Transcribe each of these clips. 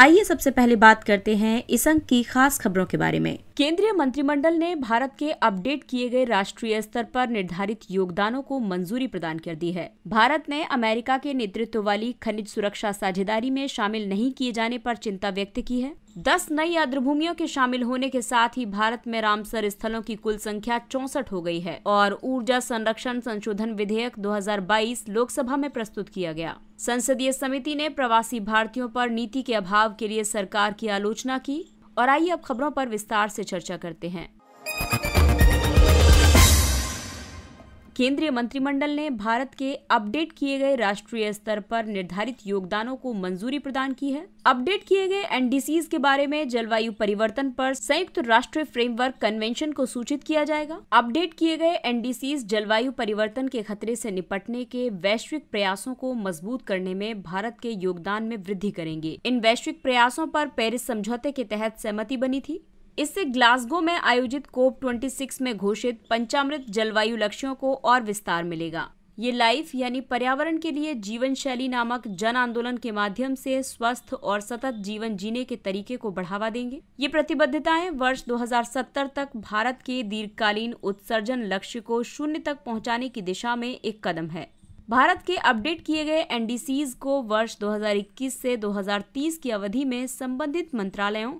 आइए सबसे पहले बात करते हैं इस अंक की खास खबरों के बारे में केंद्रीय मंत्रिमंडल ने भारत के अपडेट किए गए राष्ट्रीय स्तर पर निर्धारित योगदानों को मंजूरी प्रदान कर दी है भारत ने अमेरिका के नेतृत्व वाली खनिज सुरक्षा साझेदारी में शामिल नहीं किए जाने पर चिंता व्यक्त की है दस नई आद्रभूमियों के शामिल होने के साथ ही भारत में रामसर स्थलों की कुल संख्या चौसठ हो गई है और ऊर्जा संरक्षण संशोधन विधेयक 2022 लोकसभा में प्रस्तुत किया गया संसदीय समिति ने प्रवासी भारतीयों पर नीति के अभाव के लिए सरकार की आलोचना की और आइए अब खबरों पर विस्तार से चर्चा करते हैं केंद्रीय मंत्रिमंडल ने भारत के अपडेट किए गए राष्ट्रीय स्तर पर निर्धारित योगदानों को मंजूरी प्रदान की है अपडेट किए गए एनडीसीज के बारे में जलवायु परिवर्तन पर संयुक्त राष्ट्र फ्रेमवर्क कन्वेंशन को सूचित किया जाएगा अपडेट किए गए एनडीसीज जलवायु परिवर्तन के खतरे से निपटने के वैश्विक प्रयासों को मजबूत करने में भारत के योगदान में वृद्धि करेंगे इन वैश्विक प्रयासों पर पेरिस समझौते के तहत सहमति बनी थी इससे ग्लासगो में आयोजित कोप 26 में घोषित पंचामृत जलवायु लक्ष्यों को और विस्तार मिलेगा ये लाइफ यानी पर्यावरण के लिए जीवन शैली नामक जन आंदोलन के माध्यम से स्वस्थ और सतत जीवन जीने के तरीके को बढ़ावा देंगे ये प्रतिबद्धताएं वर्ष 2070 तक भारत के दीर्घकालीन उत्सर्जन लक्ष्य को शून्य तक पहुंचाने की दिशा में एक कदम है भारत के अपडेट किए गए एनडीसीज को वर्ष 2021 से 2030 की अवधि में संबंधित मंत्रालयों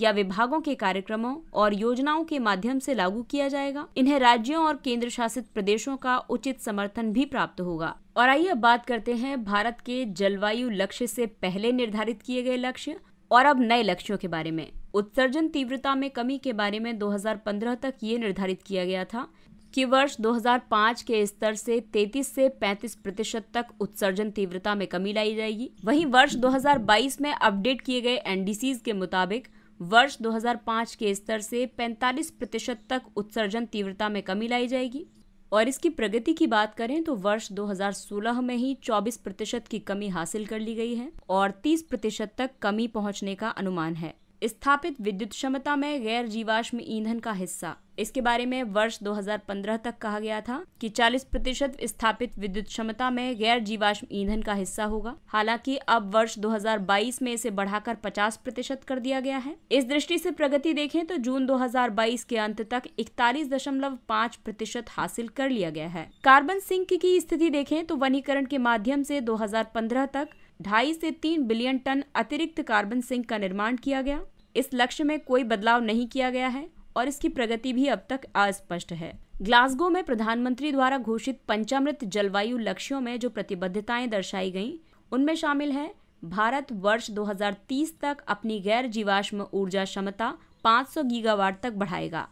या विभागों के कार्यक्रमों और योजनाओं के माध्यम से लागू किया जाएगा इन्हें राज्यों और केंद्र शासित प्रदेशों का उचित समर्थन भी प्राप्त होगा और आइए अब बात करते हैं भारत के जलवायु लक्ष्य से पहले निर्धारित किए गए लक्ष्य और अब नए लक्ष्यों के बारे में उत्सर्जन तीव्रता में कमी के बारे में 2015 तक ये निर्धारित किया गया था कि वर्ष 2005 के स्तर से 33 से 35 प्रतिशत तक उत्सर्जन तीव्रता में कमी लाई जाएगी वहीं वर्ष 2022 में अपडेट किए गए एनडीसीज के मुताबिक वर्ष 2005 के स्तर से 45 प्रतिशत तक उत्सर्जन तीव्रता में कमी लाई जाएगी और इसकी प्रगति की बात करें तो वर्ष 2016 में ही 24 प्रतिशत की कमी हासिल कर ली गई है और 30 प्रतिशत तक कमी पहुंचने का अनुमान है स्थापित विद्युत क्षमता में गैर जीवाश्म ईंधन का हिस्सा इसके बारे में वर्ष 2015 तक कहा गया था कि 40 प्रतिशत स्थापित विद्युत क्षमता में गैर जीवाश्म ईंधन का हिस्सा होगा हालांकि अब वर्ष 2022 में इसे बढ़ाकर 50 प्रतिशत कर दिया गया है इस दृष्टि से प्रगति देखें तो जून 2022 के अंत तक 41.5 प्रतिशत हासिल कर लिया गया है कार्बन सिंक की स्थिति देखें तो वनीकरण के माध्यम से 2015 तक ढाई से तीन बिलियन टन अतिरिक्त कार्बन सिंक का निर्माण किया गया इस लक्ष्य में कोई बदलाव नहीं किया गया है और इसकी प्रगति भी अब तक अस्पष्ट है ग्लासगो में प्रधानमंत्री द्वारा घोषित पंचामृत जलवायु लक्ष्यों में जो प्रतिबद्धताएं दर्शाई गयी उनमें शामिल है भारत वर्ष 2030 तक अपनी गैर जीवाश्म ऊर्जा क्षमता 500 गीगावाट तक बढ़ाएगा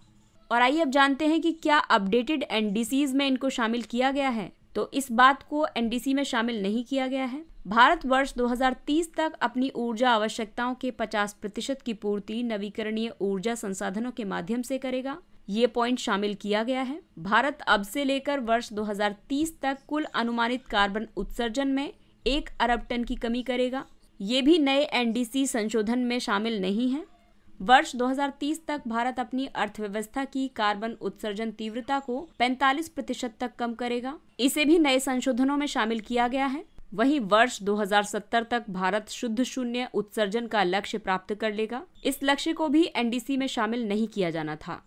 और आइए अब जानते हैं कि क्या अपडेटेड एनडीसीज में इनको शामिल किया गया है तो इस बात को एनडीसी में शामिल नहीं किया गया है भारत वर्ष 2030 तक अपनी ऊर्जा आवश्यकताओं के 50 प्रतिशत की पूर्ति नवीकरणीय ऊर्जा संसाधनों के माध्यम से करेगा ये पॉइंट शामिल किया गया है भारत अब से लेकर वर्ष 2030 तक कुल अनुमानित कार्बन उत्सर्जन में एक अरब टन की कमी करेगा ये भी नए एनडीसी संशोधन में शामिल नहीं है वर्ष 2030 तक भारत अपनी अर्थव्यवस्था की कार्बन उत्सर्जन तीव्रता को 45 प्रतिशत तक कम करेगा इसे भी नए संशोधनों में शामिल किया गया है वहीं वर्ष 2070 तक भारत शुद्ध शून्य उत्सर्जन का लक्ष्य प्राप्त कर लेगा इस लक्ष्य को भी एनडीसी में शामिल नहीं किया जाना था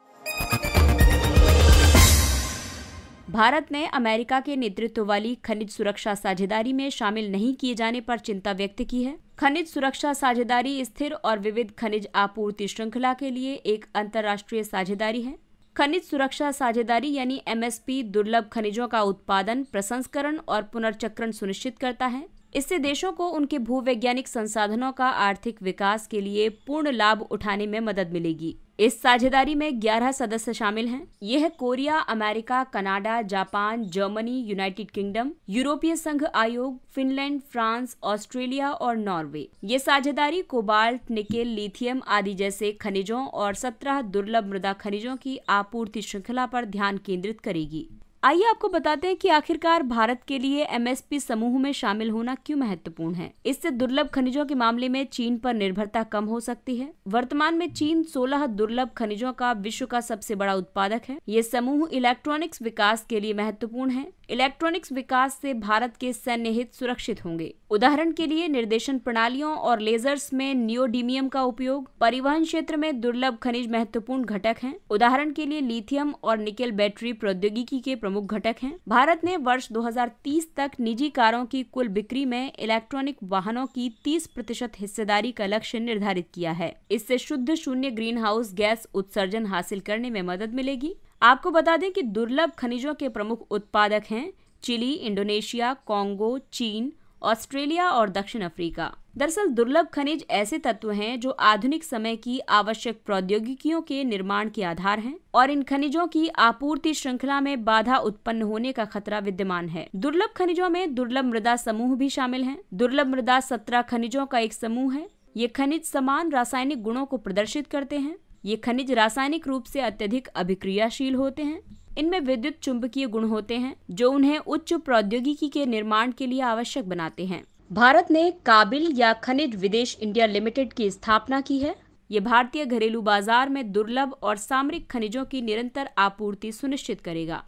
भारत ने अमेरिका के नेतृत्व वाली खनिज सुरक्षा साझेदारी में शामिल नहीं किए जाने पर चिंता व्यक्त की है खनिज सुरक्षा साझेदारी स्थिर और विविध खनिज आपूर्ति श्रृंखला के लिए एक अंतर्राष्ट्रीय साझेदारी है खनिज सुरक्षा साझेदारी यानी एमएसपी दुर्लभ खनिजों का उत्पादन प्रसंस्करण और पुनर्चक्रण सुनिश्चित करता है इससे देशों को उनके भूवैज्ञानिक संसाधनों का आर्थिक विकास के लिए पूर्ण लाभ उठाने में मदद मिलेगी इस साझेदारी में 11 सदस्य शामिल हैं यह है Korea America Canada Japan Germany United Kingdom यूरोपीय संघ आयोग फिनलैंड फ्रांस ऑस्ट्रेलिया और नॉर्वे ये साझेदारी कोबाल्ट निकेल लिथियम आदि जैसे खनिजों और 17 दुर्लभ मृदा खनिजों की आपूर्ति श्रृंखला पर ध्यान केंद्रित करेगी आइए आपको बताते हैं कि आखिरकार भारत के लिए एमएसपी समूह में शामिल होना क्यों महत्वपूर्ण है इससे दुर्लभ खनिजों के मामले में चीन पर निर्भरता कम हो सकती है वर्तमान में चीन 16 दुर्लभ खनिजों का विश्व का सबसे बड़ा उत्पादक है ये समूह इलेक्ट्रॉनिक्स विकास के लिए महत्वपूर्ण है इलेक्ट्रॉनिक्स विकास से भारत के सैन्य हित सुरक्षित होंगे उदाहरण के लिए निर्देशन प्रणालियों और लेजर्स में नियोडीमियम का उपयोग परिवहन क्षेत्र में दुर्लभ खनिज महत्वपूर्ण घटक हैं उदाहरण के लिए लिथियम और निकेल बैटरी प्रौद्योगिकी के प्रमुख घटक हैं भारत ने वर्ष 2030 तक निजी कारों की कुल बिक्री में इलेक्ट्रॉनिक वाहनों की तीस प्रतिशत हिस्सेदारी का लक्ष्य निर्धारित किया है इससे शुद्ध शून्य ग्रीन हाउस गैस उत्सर्जन हासिल करने में मदद मिलेगी आपको बता दें कि दुर्लभ खनिजों के प्रमुख उत्पादक हैं चिली इंडोनेशिया कॉन्गो चीन ऑस्ट्रेलिया और दक्षिण अफ्रीका दरअसल दुर्लभ खनिज ऐसे तत्व हैं जो आधुनिक समय की आवश्यक प्रौद्योगिकियों के निर्माण के आधार हैं और इन खनिजों की आपूर्ति श्रृंखला में बाधा उत्पन्न होने का खतरा विद्यमान है दुर्लभ खनिजों में दुर्लभ मृदा समूह भी शामिल हैं दुर्लभ मृदा सत्रह खनिजों का एक समूह है ये खनिज समान रासायनिक गुणों को प्रदर्शित करते हैं ये खनिज रासायनिक रूप से अत्यधिक अभिक्रियाशील होते हैं इनमें विद्युत चुंबकीय गुण होते हैं जो उन्हें उच्च प्रौद्योगिकी के निर्माण के लिए आवश्यक बनाते हैं भारत ने काबिल या खनिज विदेश इंडिया लिमिटेड की स्थापना की है ये भारतीय घरेलू बाजार में दुर्लभ और सामरिक खनिजों की निरंतर आपूर्ति सुनिश्चित करेगा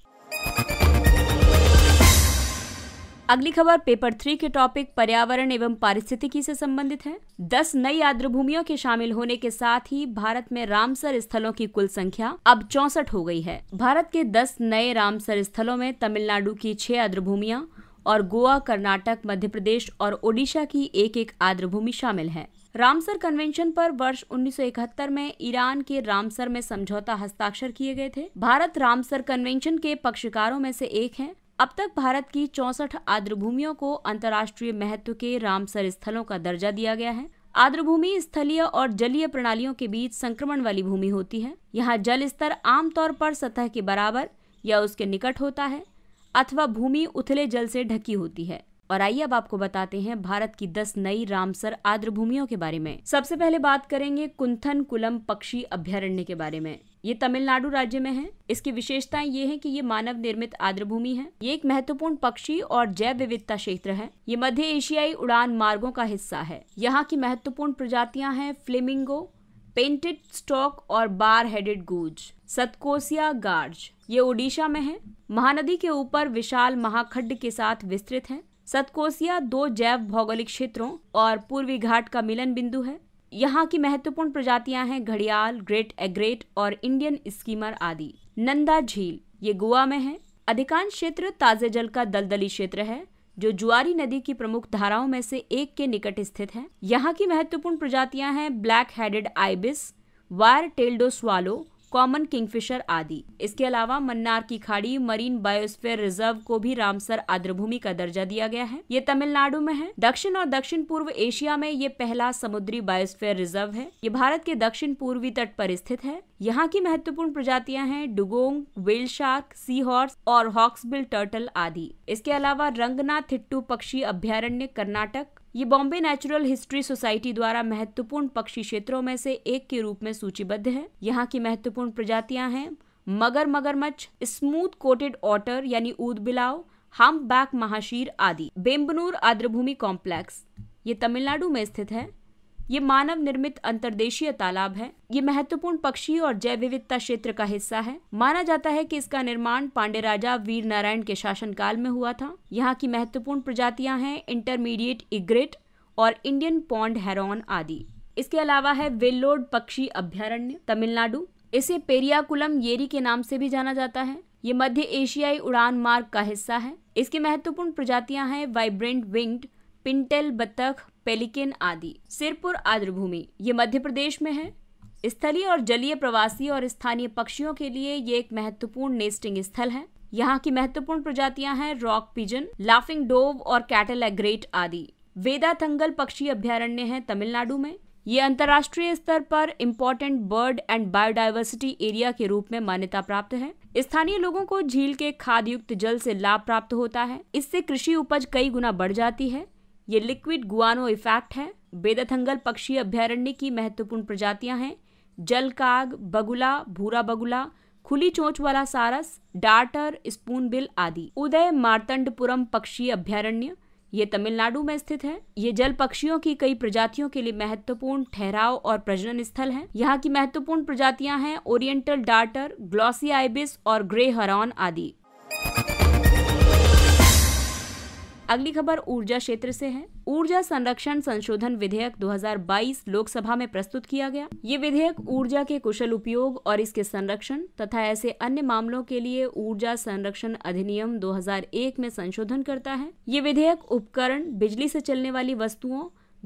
अगली खबर पेपर थ्री के टॉपिक पर्यावरण एवं पारिस्थितिकी से संबंधित है दस नई भूमियों के शामिल होने के साथ ही भारत में रामसर स्थलों की कुल संख्या अब चौसठ हो गई है भारत के दस नए रामसर स्थलों में तमिलनाडु की छह भूमिया और गोवा कर्नाटक मध्य प्रदेश और ओडिशा की एक एक भूमि शामिल है रामसर कन्वेंशन पर वर्ष 1971 में ईरान के रामसर में समझौता हस्ताक्षर किए गए थे भारत रामसर कन्वेंशन के पक्षकारों में से एक है अब तक भारत की चौसठ आर्द्रभूमियों को अंतर्राष्ट्रीय महत्व के रामसर स्थलों का दर्जा दिया गया है आर्द्रभूमि स्थलीय और जलीय प्रणालियों के बीच संक्रमण वाली भूमि होती है यहाँ जल स्तर आमतौर पर सतह के बराबर या उसके निकट होता है अथवा भूमि उथले जल से ढकी होती है और आइए अब आपको बताते हैं भारत की दस नई रामसर भूमियों के बारे में सबसे पहले बात करेंगे कुंथन कुलम पक्षी अभ्यारण्य के बारे में ये तमिलनाडु राज्य में है इसकी विशेषताएं ये हैं कि ये मानव निर्मित भूमि है ये एक महत्वपूर्ण पक्षी और जैव विविधता क्षेत्र है ये मध्य एशियाई उड़ान मार्गों का हिस्सा है यहाँ की महत्वपूर्ण प्रजातियां हैं फ्लेमिंगो पेंटेड स्टॉक और बार हेडेड गूज सतकोसिया गार्ज ये ओडिशा में है महानदी के ऊपर विशाल महाखंड के साथ विस्तृत है सतकोसिया दो जैव भौगोलिक क्षेत्रों और पूर्वी घाट का मिलन बिंदु है यहाँ की महत्वपूर्ण प्रजातियाँ हैं घड़ियाल ग्रेट एग्रेट और इंडियन स्कीमर आदि नंदा झील ये गोवा में है अधिकांश क्षेत्र ताजे जल का दलदली क्षेत्र है जो जुआरी नदी की प्रमुख धाराओं में से एक के निकट स्थित है यहाँ की महत्वपूर्ण प्रजातियां हैं black headed ibis wire tailed swallow common kingfisher आदि इसके अलावा मन्नार की खाड़ी मरीन बायोस्फेयर रिजर्व को भी रामसर आर्द्रभूमि का दर्जा दिया गया है ये तमिलनाडु में है दक्षिण और दक्षिण पूर्व एशिया में ये पहला समुद्री बायोस्फेयर रिजर्व है ये भारत के दक्षिण पूर्वी तट पर स्थित है यहाँ की महत्वपूर्ण प्रजातियां हैं dugong whale shark sea horse और हॉक्सबिल टर्टल आदि इसके अलावा रंगनाथ थिट्टू पक्षी अभ्यारण्य कर्नाटक ये बॉम्बे नेचुरल हिस्ट्री सोसाइटी द्वारा महत्वपूर्ण पक्षी क्षेत्रों में से एक के रूप में सूचीबद्ध है यहाँ की महत्वपूर्ण प्रजातियां हैं मगर मगरमच्छ स्मूथ कोटेड ऑटर यानी ऊद बिलाव हम बैक महाशीर आदि बेम्बनूर आर्द्रभूमि कॉम्प्लेक्स ये तमिलनाडु में स्थित है ये मानव निर्मित अंतर्देशीय तालाब है ये महत्वपूर्ण पक्षी और जैव विविधता क्षेत्र का हिस्सा है माना जाता है कि इसका निर्माण पांडे राजा वीर नारायण के शासनकाल में हुआ था यहाँ की महत्वपूर्ण प्रजातियां हैं इंटरमीडिएट इग्रेट और इंडियन पॉन्ड हेरोन आदि इसके अलावा है वेल्लोड पक्षी अभ्यारण्य तमिलनाडु इसे पेरियाकुलम येरी के नाम से भी जाना जाता है ये मध्य एशियाई उड़ान मार्ग का हिस्सा है इसकी महत्वपूर्ण प्रजातियां हैं वाइब्रेंट विंग्ड पिंटेल बतख पेलिकेन आदि सिरपुर आर्द्रभूमि ये मध्य प्रदेश में है स्थलीय और जलीय प्रवासी और स्थानीय पक्षियों के लिए ये एक महत्वपूर्ण नेस्टिंग स्थल है यहाँ की महत्वपूर्ण प्रजातियां हैं रॉक पिजन लाफिंग डोव और कैटल एग्रेट आदि वेदा थंगल पक्षी अभ्यारण्य है तमिलनाडु में ये अंतर्राष्ट्रीय स्तर पर important bird and biodiversity area के रूप में मान्यता प्राप्त है स्थानीय लोगों को झील के खाद युक्त जल से लाभ प्राप्त होता है इससे कृषि उपज कई गुना बढ़ जाती है ये लिक्विड गुआनो इफेक्ट है बेदथंगल पक्षी अभ्यारण्य की महत्वपूर्ण प्रजातियां हैं जल काग बगुला भूरा बगुला खुली चोंच वाला सारस डार्टर स्पून बिल आदि उदय मार्तंडपुरम पक्षी अभ्यारण्य ये तमिलनाडु में स्थित है ये जल पक्षियों की कई प्रजातियों के लिए महत्वपूर्ण ठहराव और प्रजनन स्थल है यहाँ की महत्वपूर्ण प्रजातियां हैं ओरिएंटल डार्टर ग्लॉसी आइबिस और ग्रे हरॉन आदि अगली खबर ऊर्जा क्षेत्र से है ऊर्जा संरक्षण संशोधन विधेयक 2022 लोकसभा में प्रस्तुत किया गया ये विधेयक ऊर्जा के कुशल उपयोग और इसके संरक्षण तथा ऐसे अन्य मामलों के लिए ऊर्जा संरक्षण अधिनियम 2001 में संशोधन करता है ये विधेयक उपकरण बिजली से चलने वाली वस्तुओं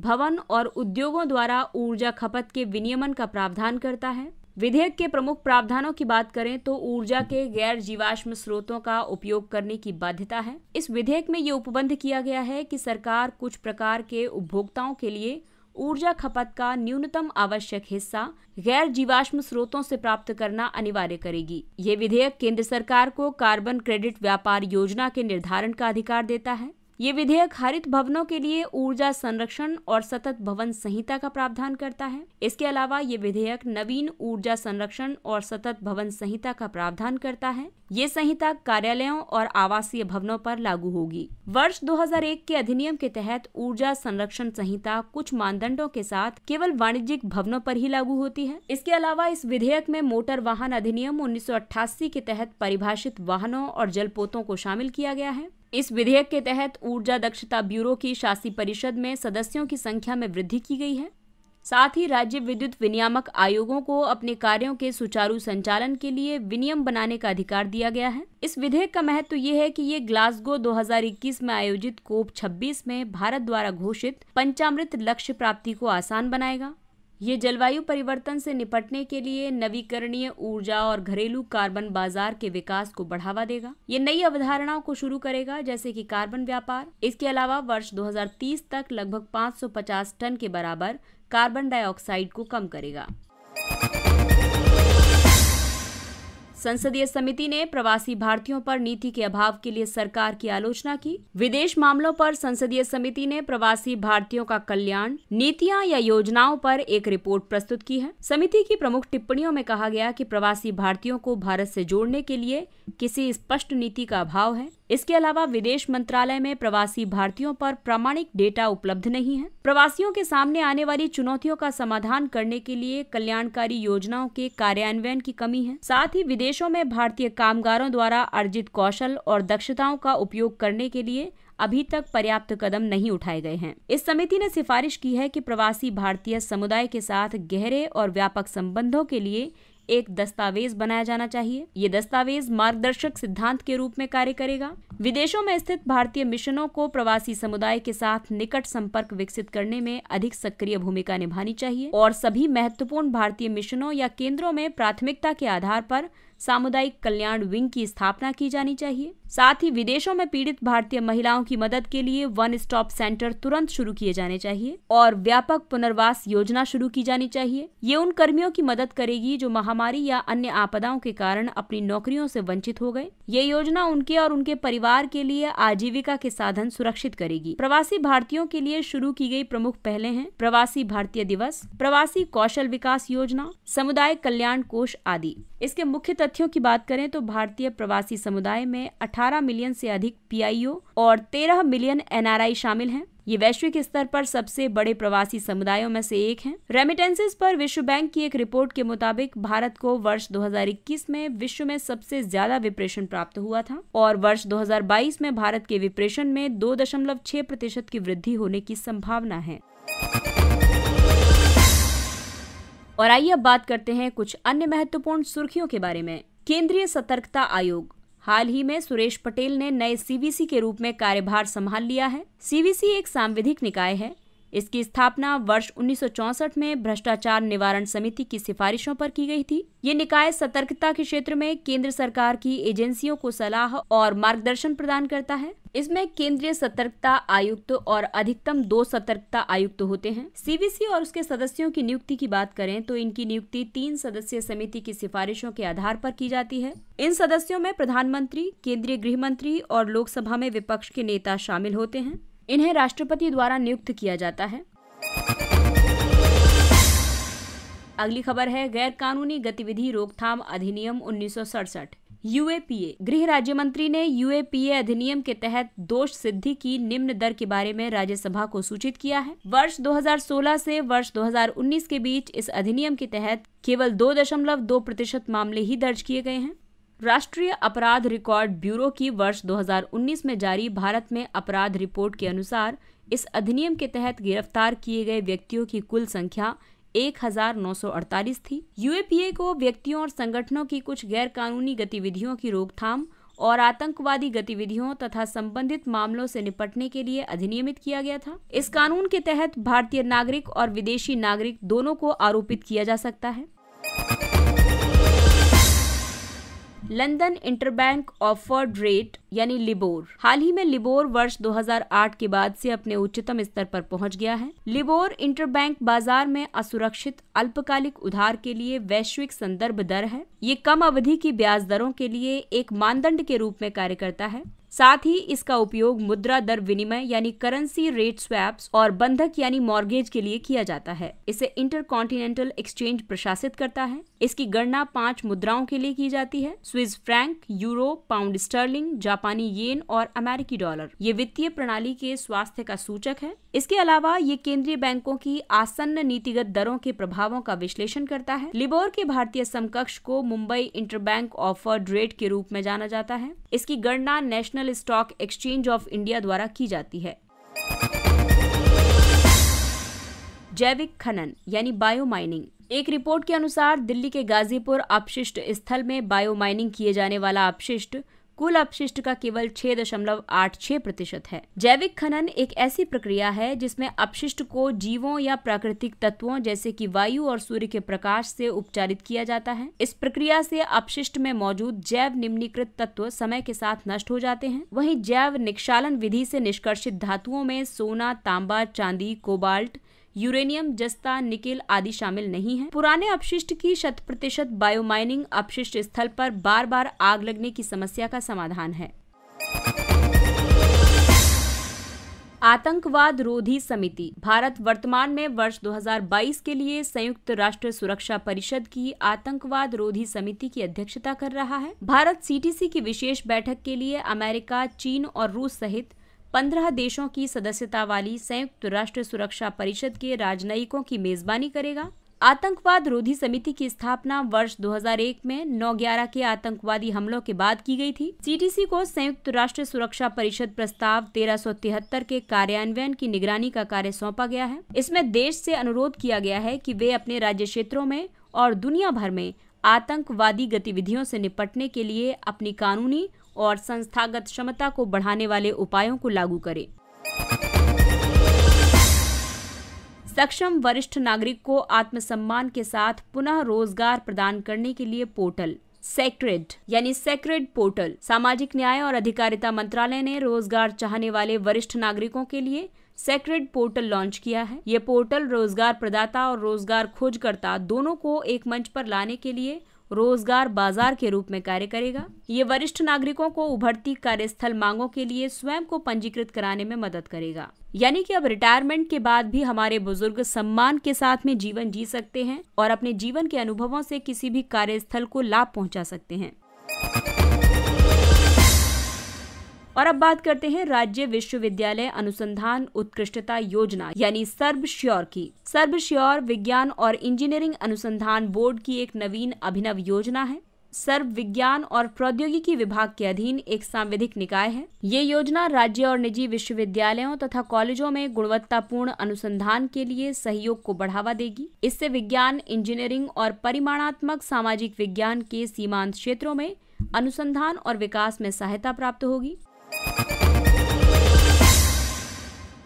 भवन और उद्योगों द्वारा ऊर्जा खपत के विनियमन का प्रावधान करता है विधेयक के प्रमुख प्रावधानों की बात करें तो ऊर्जा के गैर जीवाश्म स्रोतों का उपयोग करने की बाध्यता है इस विधेयक में ये उपबंध किया गया है कि सरकार कुछ प्रकार के उपभोक्ताओं के लिए ऊर्जा खपत का न्यूनतम आवश्यक हिस्सा गैर जीवाश्म स्रोतों से प्राप्त करना अनिवार्य करेगी ये विधेयक केंद्र सरकार को कार्बन क्रेडिट व्यापार योजना के निर्धारण का अधिकार देता है ये विधेयक हरित भवनों के लिए ऊर्जा संरक्षण और सतत भवन संहिता का प्रावधान करता है इसके अलावा ये विधेयक नवीन ऊर्जा संरक्षण और सतत भवन संहिता का प्रावधान करता है ये संहिता कार्यालयों और आवासीय भवनों पर लागू होगी वर्ष 2001 के अधिनियम के तहत ऊर्जा संरक्षण संहिता कुछ मानदंडों के साथ केवल वाणिज्यिक भवनों पर ही लागू होती है इसके अलावा इस विधेयक में मोटर वाहन अधिनियम 1988 के तहत परिभाषित वाहनों और जलपोतों को शामिल किया गया है इस विधेयक के तहत ऊर्जा दक्षता ब्यूरो की शासी परिषद में सदस्यों की संख्या में वृद्धि की गई है साथ ही राज्य विद्युत विनियामक आयोगों को अपने कार्यों के सुचारू संचालन के लिए विनियम बनाने का अधिकार दिया गया है इस विधेयक का महत्व तो ये है कि ये ग्लासगो 2021 में आयोजित कोप 26 में भारत द्वारा घोषित पंचामृत लक्ष्य प्राप्ति को आसान बनाएगा ये जलवायु परिवर्तन से निपटने के लिए नवीकरणीय ऊर्जा और घरेलू कार्बन बाजार के विकास को बढ़ावा देगा ये नई अवधारणाओं को शुरू करेगा जैसे कि कार्बन व्यापार इसके अलावा वर्ष 2030 तक लगभग 550 टन के बराबर कार्बन डाइऑक्साइड को कम करेगा संसदीय समिति ने प्रवासी भारतीयों पर नीति के अभाव के लिए सरकार की आलोचना की विदेश मामलों पर संसदीय समिति ने प्रवासी भारतीयों का कल्याण नीतियां या योजनाओं पर एक रिपोर्ट प्रस्तुत की है समिति की प्रमुख टिप्पणियों में कहा गया कि प्रवासी भारतीयों को भारत से जोड़ने के लिए किसी स्पष्ट नीति का अभाव है इसके अलावा विदेश मंत्रालय में प्रवासी भारतीयों पर प्रामाणिक डेटा उपलब्ध नहीं है प्रवासियों के सामने आने वाली चुनौतियों का समाधान करने के लिए कल्याणकारी योजनाओं के कार्यान्वयन की कमी है साथ ही विदेशों में भारतीय कामगारों द्वारा अर्जित कौशल और दक्षताओं का उपयोग करने के लिए अभी तक पर्याप्त कदम नहीं उठाए गए हैं इस समिति ने सिफारिश की है कि प्रवासी भारतीय समुदाय के साथ गहरे और व्यापक संबंधों के लिए एक दस्तावेज बनाया जाना चाहिए ये दस्तावेज मार्गदर्शक सिद्धांत के रूप में कार्य करेगा विदेशों में स्थित भारतीय मिशनों को प्रवासी समुदाय के साथ निकट संपर्क विकसित करने में अधिक सक्रिय भूमिका निभानी चाहिए और सभी महत्वपूर्ण भारतीय मिशनों या केंद्रों में प्राथमिकता के आधार पर सामुदायिक कल्याण विंग की स्थापना की जानी चाहिए साथ ही विदेशों में पीड़ित भारतीय महिलाओं की मदद के लिए वन स्टॉप सेंटर तुरंत शुरू किए जाने चाहिए और व्यापक पुनर्वास योजना शुरू की जानी चाहिए ये उन कर्मियों की मदद करेगी जो महामारी या अन्य आपदाओं के कारण अपनी नौकरियों से वंचित हो गए ये योजना उनके और उनके परिवार के लिए आजीविका के साधन सुरक्षित करेगी प्रवासी भारतीयों के लिए शुरू की गई प्रमुख पहले है प्रवासी भारतीय दिवस प्रवासी कौशल विकास योजना समुदाय कल्याण कोष आदि इसके मुख्य तत्व तथ्यों की बात करें तो भारतीय प्रवासी समुदाय में 18 मिलियन से अधिक पी और 13 मिलियन एन शामिल हैं ये वैश्विक स्तर पर सबसे बड़े प्रवासी समुदायों में से एक हैं। रेमिटेंसेस पर विश्व बैंक की एक रिपोर्ट के मुताबिक भारत को वर्ष 2021 में विश्व में सबसे ज्यादा विप्रेशन प्राप्त हुआ था और वर्ष 2022 में भारत के विप्रेशन में 2.6 प्रतिशत की वृद्धि होने की संभावना है और आइए अब बात करते हैं कुछ अन्य महत्वपूर्ण सुर्खियों के बारे में केंद्रीय सतर्कता आयोग हाल ही में सुरेश पटेल ने नए सीवीसी के रूप में कार्यभार संभाल लिया है सीवीसी एक सांविधिक निकाय है इसकी स्थापना वर्ष उन्नीस में भ्रष्टाचार निवारण समिति की सिफारिशों पर की गई थी ये निकाय सतर्कता के क्षेत्र में केंद्र सरकार की एजेंसियों को सलाह और मार्गदर्शन प्रदान करता है इसमें केंद्रीय सतर्कता आयुक्त और अधिकतम दो सतर्कता आयुक्त होते हैं सीबीसी और उसके सदस्यों की नियुक्ति की बात करें तो इनकी नियुक्ति तीन सदस्यीय समिति की सिफारिशों के आधार पर की जाती है इन सदस्यों में प्रधानमंत्री केंद्रीय गृह मंत्री और लोकसभा में विपक्ष के नेता शामिल होते हैं इन्हें राष्ट्रपति द्वारा नियुक्त किया जाता है अगली खबर है गैर कानूनी गतिविधि रोकथाम अधिनियम उन्नीस यूएपीए गृह राज्य मंत्री ने यूएपीए अधिनियम के तहत दोष सिद्धि की निम्न दर के बारे में राज्यसभा को सूचित किया है वर्ष 2016 से वर्ष 2019 के बीच इस अधिनियम के तहत केवल 2.2 प्रतिशत मामले ही दर्ज किए गए हैं राष्ट्रीय अपराध रिकॉर्ड ब्यूरो की वर्ष 2019 में जारी भारत में अपराध रिपोर्ट के अनुसार इस अधिनियम के तहत गिरफ्तार किए गए व्यक्तियों की कुल संख्या 1948 थी यूएपीए को व्यक्तियों और संगठनों की कुछ गैर कानूनी गतिविधियों की रोकथाम और आतंकवादी गतिविधियों तथा संबंधित मामलों से निपटने के लिए अधिनियमित किया गया था इस कानून के तहत भारतीय नागरिक और विदेशी नागरिक दोनों को आरोपित किया जा सकता है लंदन इंटरबैंक ऑफर्ड रेट यानी लिबोर हाल ही में लिबोर वर्ष 2008 के बाद से अपने उच्चतम स्तर पर पहुंच गया है लिबोर इंटरबैंक बाजार में असुरक्षित अल्पकालिक उधार के लिए वैश्विक संदर्भ दर है ये कम अवधि की ब्याज दरों के लिए एक मानदंड के रूप में कार्य करता है साथ ही इसका उपयोग मुद्रा दर विनिमय यानी करेंसी रेट स्वैप्स और बंधक यानी मॉर्गेज के लिए किया जाता है इसे इंटर कॉन्टिनेंटल एक्सचेंज प्रशासित करता है इसकी गणना पांच मुद्राओं के लिए की जाती है Swiss franc euro pound sterling जापानी येन और अमेरिकी डॉलर ये वित्तीय प्रणाली के स्वास्थ्य का सूचक है इसके अलावा ये केंद्रीय बैंकों की आसन्न नीतिगत दरों के प्रभावों का विश्लेषण करता है लिबोर के भारतीय समकक्ष को मुंबई इंटरबैंक ऑफर्ड रेट के रूप में जाना जाता है इसकी गणना national national stock exchange of India द्वारा की जाती है जैविक खनन यानी बायो माइनिंग एक रिपोर्ट के अनुसार दिल्ली के गाजीपुर अपशिष्ट स्थल में बायो माइनिंग किए जाने वाला अपशिष्ट कुल अपशिष्ट का केवल छह दशमलव आठ छह प्रतिशत है जैविक खनन एक ऐसी प्रक्रिया है जिसमें अपशिष्ट को जीवों या प्राकृतिक तत्वों जैसे कि वायु और सूर्य के प्रकाश से उपचारित किया जाता है इस प्रक्रिया से अपशिष्ट में मौजूद जैव निम्नीकृत तत्व समय के साथ नष्ट हो जाते हैं वही जैव निक्षालन विधि से निष्कर्षित धातुओं में सोना तांबा चांदी कोबाल्ट यूरेनियम जस्ता निकेल आदि शामिल नहीं है पुराने अपशिष्ट की शत प्रतिशत बायोमाइनिंग अपशिष्ट स्थल पर बार बार आग लगने की समस्या का समाधान है आतंकवाद रोधी समिति भारत वर्तमान में वर्ष 2022 के लिए संयुक्त राष्ट्र सुरक्षा परिषद की आतंकवाद रोधी समिति की अध्यक्षता कर रहा है भारत सीटीसी की विशेष बैठक के लिए अमेरिका चीन और रूस सहित पंद्रह देशों की सदस्यता वाली संयुक्त राष्ट्र सुरक्षा परिषद के राजनयिकों की मेजबानी करेगा आतंकवाद रोधी समिति की स्थापना वर्ष 2001 में 9/11 के आतंकवादी हमलों के बाद की गई थी सीटीसी को संयुक्त राष्ट्र सुरक्षा परिषद प्रस्ताव तेरह के कार्यान्वयन की निगरानी का कार्य सौंपा गया है इसमें देश से अनुरोध किया गया है कि वे अपने राज्य क्षेत्रों में और दुनिया भर में आतंकवादी गतिविधियों से निपटने के लिए अपनी कानूनी और संस्थागत क्षमता को बढ़ाने वाले उपायों को लागू करें सक्षम वरिष्ठ नागरिक को आत्मसम्मान के साथ पुनः रोजगार प्रदान करने के लिए पोर्टल सेक्रेड यानी सेक्रेड पोर्टल सामाजिक न्याय और अधिकारिता मंत्रालय ने रोजगार चाहने वाले वरिष्ठ नागरिकों के लिए सेक्रेड पोर्टल लॉन्च किया है ये पोर्टल रोजगार प्रदाता और रोजगार खोजकर्ता दोनों को एक मंच पर लाने के लिए रोजगार बाजार के रूप में कार्य करेगा ये वरिष्ठ नागरिकों को उभरती कार्यस्थल मांगों के लिए स्वयं को पंजीकृत कराने में मदद करेगा यानी कि अब रिटायरमेंट के बाद भी हमारे बुजुर्ग सम्मान के साथ में जीवन जी सकते हैं और अपने जीवन के अनुभवों से किसी भी कार्यस्थल को लाभ पहुंचा सकते हैं और अब बात करते हैं राज्य विश्वविद्यालय अनुसंधान उत्कृष्टता योजना यानी सर्ब श्योर की सर्ब श्योर विज्ञान और इंजीनियरिंग अनुसंधान बोर्ड की एक नवीन अभिनव योजना है सर्व विज्ञान और प्रौद्योगिकी विभाग के अधीन एक सांविधिक निकाय है ये योजना राज्य और निजी विश्वविद्यालयों तथा कॉलेजों में गुणवत्तापूर्ण अनुसंधान के लिए सहयोग को बढ़ावा देगी इससे विज्ञान इंजीनियरिंग और परिमाणात्मक सामाजिक विज्ञान के सीमांत क्षेत्रों में अनुसंधान और विकास में सहायता प्राप्त होगी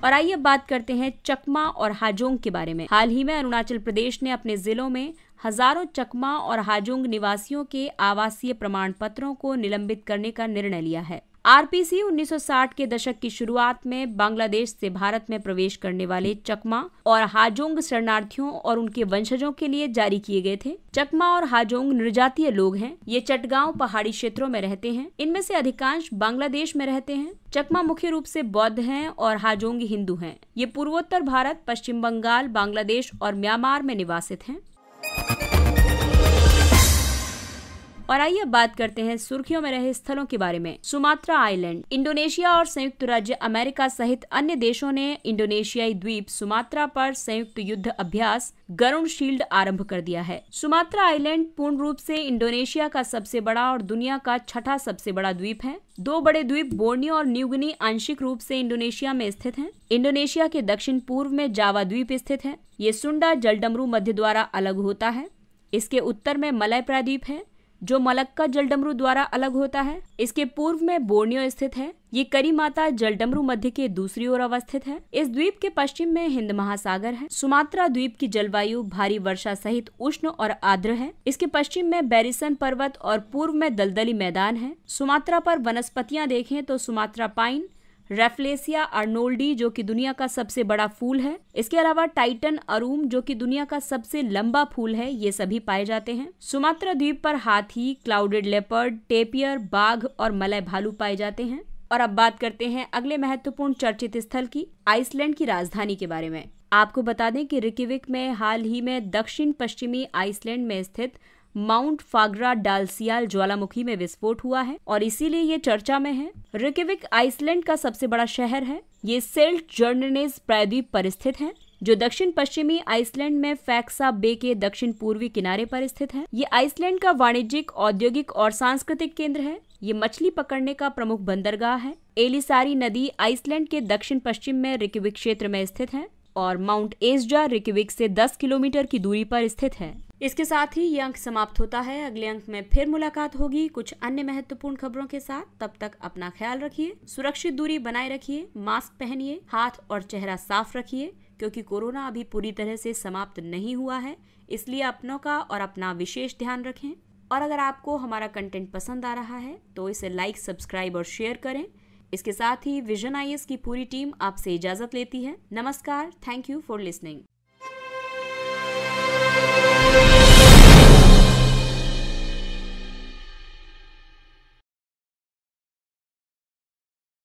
और आइए अब बात करते हैं चकमा और हाजोंग के बारे में हाल ही में अरुणाचल प्रदेश ने अपने जिलों में हजारों चकमा और हाजोंग निवासियों के आवासीय प्रमाण पत्रों को निलंबित करने का निर्णय लिया है आरपीसी 1960 के दशक की शुरुआत में बांग्लादेश से भारत में प्रवेश करने वाले चकमा और हाजोंग शरणार्थियों और उनके वंशजों के लिए जारी किए गए थे चकमा और हाजोंग निर्जातीय लोग हैं ये चटगांव पहाड़ी क्षेत्रों में रहते हैं इनमें से अधिकांश बांग्लादेश में रहते हैं चकमा मुख्य रूप से बौद्ध हैं और हाजोंग हिंदू हैं ये पूर्वोत्तर भारत पश्चिम बंगाल बांग्लादेश और म्यांमार में निवासित हैं और आइए बात करते हैं सुर्खियों में रहे स्थलों के बारे में सुमात्रा आइलैंड इंडोनेशिया और संयुक्त राज्य अमेरिका सहित अन्य देशों ने इंडोनेशियाई द्वीप सुमात्रा पर संयुक्त युद्ध अभ्यास गरुण शील्ड आरंभ कर दिया है सुमात्रा आइलैंड पूर्ण रूप से इंडोनेशिया का सबसे बड़ा और दुनिया का छठा सबसे बड़ा द्वीप है दो बड़े द्वीप बोर्नियो और न्यूगनी आंशिक रूप से इंडोनेशिया में स्थित हैं। इंडोनेशिया के दक्षिण पूर्व में जावा द्वीप स्थित है ये सुंडा जलडमरू मध्य द्वारा अलग होता है इसके उत्तर में मलय प्रादीप है जो मलक्का जलडमरू द्वारा अलग होता है इसके पूर्व में बोर्नियो स्थित है ये करी माता जलडमरू मध्य के दूसरी ओर अवस्थित है इस द्वीप के पश्चिम में हिंद महासागर है सुमात्रा द्वीप की जलवायु भारी वर्षा सहित उष्ण और आर्द्र है इसके पश्चिम में बैरिसन पर्वत और पूर्व में दलदली मैदान है सुमात्रा पर वनस्पतियाँ देखें तो सुमात्रा पाइन रेफलेसिया अर्नोल्डी जो कि दुनिया का सबसे बड़ा फूल है इसके अलावा टाइटन अरूम जो कि दुनिया का सबसे लंबा फूल है ये सभी पाए जाते हैं सुमात्रा द्वीप पर हाथी क्लाउडेड लेपर्ड टेपियर बाघ और मलय भालू पाए जाते हैं और अब बात करते हैं अगले महत्वपूर्ण चर्चित स्थल की आइसलैंड की राजधानी के बारे में आपको बता दें कि रिकिविक में हाल ही में दक्षिण पश्चिमी आइसलैंड में स्थित माउंट फागरा डालसियाल ज्वालामुखी में विस्फोट हुआ है और इसीलिए ये चर्चा में है रिकेविक आइसलैंड का सबसे बड़ा शहर है ये सेल्ट जर्नेस प्रायद्वीप पर स्थित है जो दक्षिण पश्चिमी आइसलैंड में फैक्सा बे के दक्षिण पूर्वी किनारे पर स्थित है ये आइसलैंड का वाणिज्यिक औद्योगिक और सांस्कृतिक केंद्र है ये मछली पकड़ने का प्रमुख बंदरगाह है एलिसारी नदी आइसलैंड के दक्षिण पश्चिम में रिकविक क्षेत्र में स्थित है और माउंट एसजा रिकविक से 10 किलोमीटर की दूरी पर स्थित है इसके साथ ही ये अंक समाप्त होता है अगले अंक में फिर मुलाकात होगी कुछ अन्य महत्वपूर्ण खबरों के साथ तब तक अपना ख्याल रखिए सुरक्षित दूरी बनाए रखिए मास्क पहनिए हाथ और चेहरा साफ रखिए क्योंकि कोरोना अभी पूरी तरह से समाप्त नहीं हुआ है इसलिए अपनों का और अपना विशेष ध्यान रखें और अगर आपको हमारा कंटेंट पसंद आ रहा है तो इसे लाइक सब्सक्राइब और शेयर करें इसके साथ ही विजन आई की पूरी टीम आपसे इजाजत लेती है नमस्कार थैंक यू फॉर लिसनिंग